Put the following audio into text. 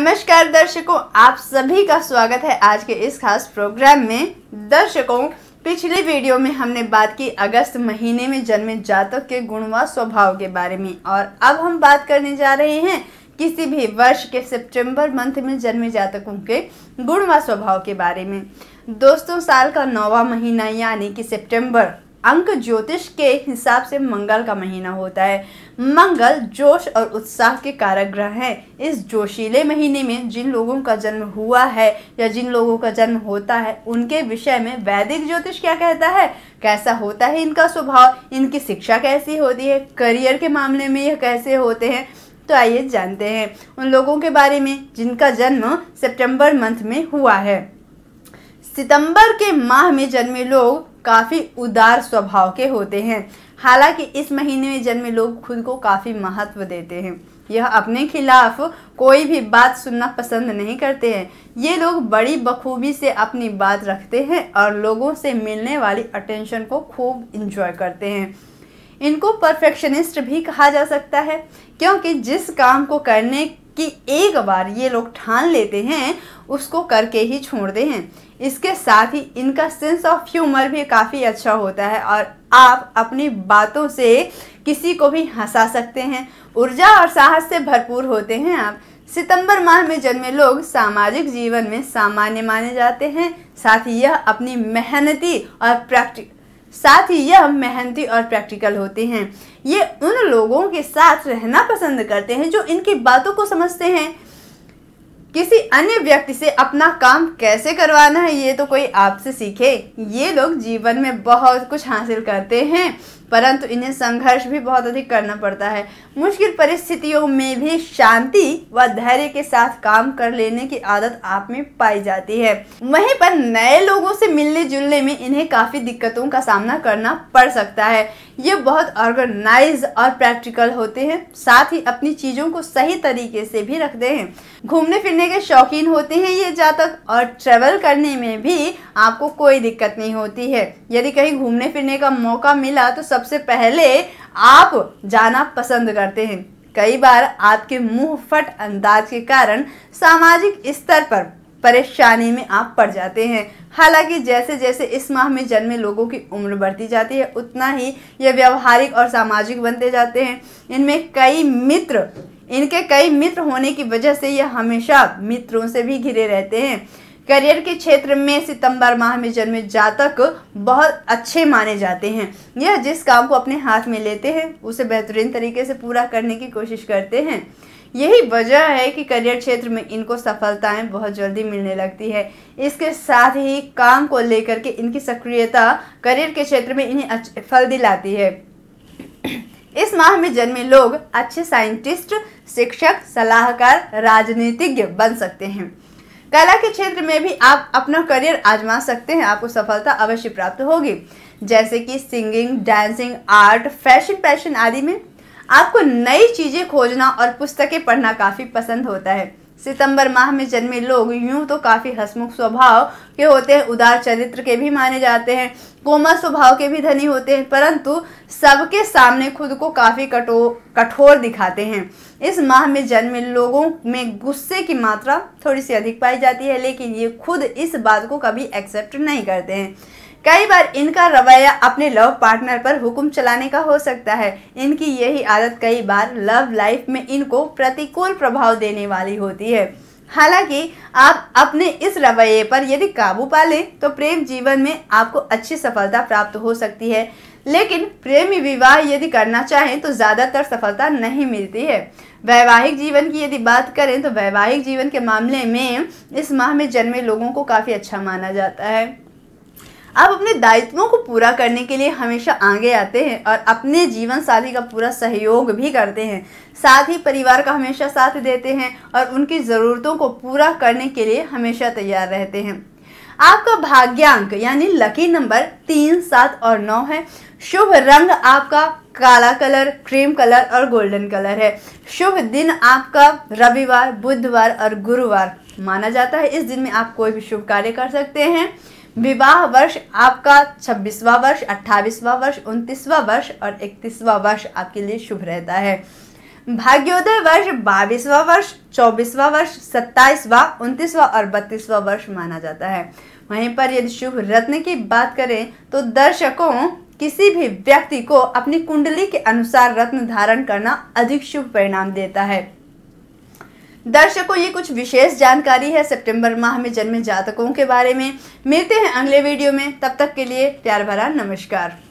नमस्कार दर्शकों आप सभी का स्वागत है आज के इस खास प्रोग्राम में दर्शकों पिछले वीडियो में हमने बात की अगस्त महीने में जन्मे जातक के गुण व स्वभाव के बारे में और अब हम बात करने जा रहे हैं किसी भी वर्ष के सितंबर मंथ में जन्मे जातकों के गुण व स्वभाव के बारे में दोस्तों साल का नौवा महीना यानी कि सितंबर अंक ज्योतिष के हिसाब से मंगल का महीना होता है मंगल जोश और उत्साह के कारक ग्रह हैं इस जोशीले महीने में जिन लोगों का जन्म हुआ है या जिन लोगों का जन्म होता है उनके विषय में वैदिक ज्योतिष क्या कहता है कैसा होता है इनका स्वभाव इनकी शिक्षा कैसी होती है करियर के मामले में यह कैसे होते हैं तो आइए जानते हैं उन लोगों के बारे में जिनका जन्म सितंबर मंथ में हुआ है सितंबर के माह में जन्मे लोग काफ़ी उदार स्वभाव के होते हैं हालांकि इस महीने में जन्मे लोग खुद को काफ़ी महत्व देते हैं यह अपने खिलाफ कोई भी बात सुनना पसंद नहीं करते हैं ये लोग बड़ी बखूबी से अपनी बात रखते हैं और लोगों से मिलने वाली अटेंशन को खूब इंजॉय करते हैं इनको परफेक्शनिस्ट भी कहा जा सकता है क्योंकि जिस काम को करने की एक बार ये लोग ठान लेते हैं उसको करके ही छोड़ते हैं इसके साथ ही इनका सेंस ऑफ ह्यूमर भी काफ़ी अच्छा होता है और आप अपनी बातों से किसी को भी हंसा सकते हैं ऊर्जा और साहस से भरपूर होते हैं आप सितंबर माह में जन्मे लोग सामाजिक जीवन में सामान्य माने जाते हैं साथ ही यह अपनी मेहनती और प्रैक्टिक साथ ही यह मेहनती और प्रैक्टिकल होते हैं ये उन लोगों के साथ रहना पसंद करते हैं जो इनकी बातों को समझते हैं किसी अन्य व्यक्ति से अपना काम कैसे करवाना है ये तो कोई आपसे सीखे ये लोग जीवन में बहुत कुछ हासिल करते हैं परंतु इन्हें संघर्ष भी बहुत अधिक करना पड़ता है मुश्किल परिस्थितियों में भी शांति व धैर्य के साथ काम कर लेने की आदत आप में पाई जाती है वहीं पर नए लोगों से मिलने जुलने में इन्हें काफ़ी दिक्कतों का सामना करना पड़ सकता है ये बहुत ऑर्गेनाइज और प्रैक्टिकल होते हैं साथ ही अपनी चीज़ों को सही तरीके से भी रखते हैं घूमने फिरने के शौकीन होते हैं ये जातक और ट्रेवल करने में भी आपको कोई दिक्कत नहीं होती है यदि कहीं घूमने फिरने का मौका मिला तो सबसे पहले आप जाना पसंद करते हैं कई बार आपके मुंह फट अंदाज के कारण सामाजिक स्तर पर परेशानी में आप पड़ जाते हैं हालांकि जैसे जैसे इस माह में जन्मे लोगों की उम्र बढ़ती जाती है उतना ही ये व्यवहारिक और सामाजिक बनते जाते हैं इनमें कई मित्र इनके कई मित्र होने की वजह से ये हमेशा मित्रों से भी घिरे रहते हैं करियर के क्षेत्र में सितंबर माह में जन्मे जातक बहुत अच्छे माने जाते हैं यह जिस काम को अपने हाथ में लेते हैं उसे बेहतरीन तरीके से पूरा करने की कोशिश करते हैं यही वजह है कि करियर क्षेत्र में इनको सफलताएं बहुत जल्दी मिलने लगती है इसके साथ ही काम को लेकर के इनकी सक्रियता करियर के क्षेत्र में इन्हें फल दिलाती है इस माह में जन्मे लोग अच्छे साइंटिस्ट शिक्षक सलाहकार राजनीतिज्ञ बन सकते हैं कला के क्षेत्र में भी आप अपना करियर आजमा सकते हैं आपको सफलता अवश्य प्राप्त होगी जैसे कि singing dancing art fashion passion आदि में आपको नई चीज़ें खोजना और पुस्तकें पढ़ना काफ़ी पसंद होता है सितंबर माह में जन्मे लोग यूं तो काफ़ी हसमुख स्वभाव के होते हैं उदार चरित्र के भी माने जाते हैं कोमल स्वभाव के भी धनी होते हैं परंतु सबके सामने खुद को काफ़ी कठोर कठोर दिखाते हैं इस माह में जन्मे लोगों में गुस्से की मात्रा थोड़ी सी अधिक पाई जाती है लेकिन ये खुद इस बात को कभी एक्सेप्ट नहीं करते हैं कई बार इनका रवैया अपने लव पार्टनर पर हुक्म चलाने का हो सकता है इनकी यही आदत कई बार लव लाइफ में इनको प्रतिकूल प्रभाव देने वाली होती है हालांकि आप अपने इस रवैये पर यदि काबू पा लें तो प्रेम जीवन में आपको अच्छी सफलता प्राप्त हो सकती है लेकिन प्रेमी विवाह यदि करना चाहें तो ज़्यादातर सफलता नहीं मिलती है वैवाहिक जीवन की यदि बात करें तो वैवाहिक जीवन के मामले में इस माह में जन्मे लोगों को काफ़ी अच्छा माना जाता है आप अपने दायित्वों को पूरा करने के लिए हमेशा आगे आते हैं और अपने जीवन साथी का पूरा सहयोग भी करते हैं साथ ही परिवार का हमेशा साथ देते हैं और उनकी ज़रूरतों को पूरा करने के लिए हमेशा तैयार रहते हैं आपका भाग्यांक यानी लकी नंबर तीन सात और नौ है शुभ रंग आपका काला कलर क्रीम कलर और गोल्डन कलर है शुभ दिन आपका रविवार बुधवार और गुरुवार माना जाता है इस दिन में आप कोई भी शुभ कार्य कर सकते हैं विवाह वर्ष आपका छब्बीसवा वर्ष अट्ठाईसवा वर्ष उनतीसवा वर्ष और इकतीसवा वर्ष आपके लिए शुभ रहता है भाग्योदय वर्ष बाईसवा वर्ष चौबीसवा वर्ष सत्ताईसवा उनतीसवा और बत्तीसवा वर्ष माना जाता है वहीं पर यदि शुभ रत्न की बात करें तो दर्शकों किसी भी व्यक्ति को अपनी कुंडली के अनुसार रत्न धारण करना अधिक शुभ परिणाम देता है दर्शकों ये कुछ विशेष जानकारी है सितंबर माह में जन्मे जातकों के बारे में मिलते हैं अगले वीडियो में तब तक के लिए प्यार भरा नमस्कार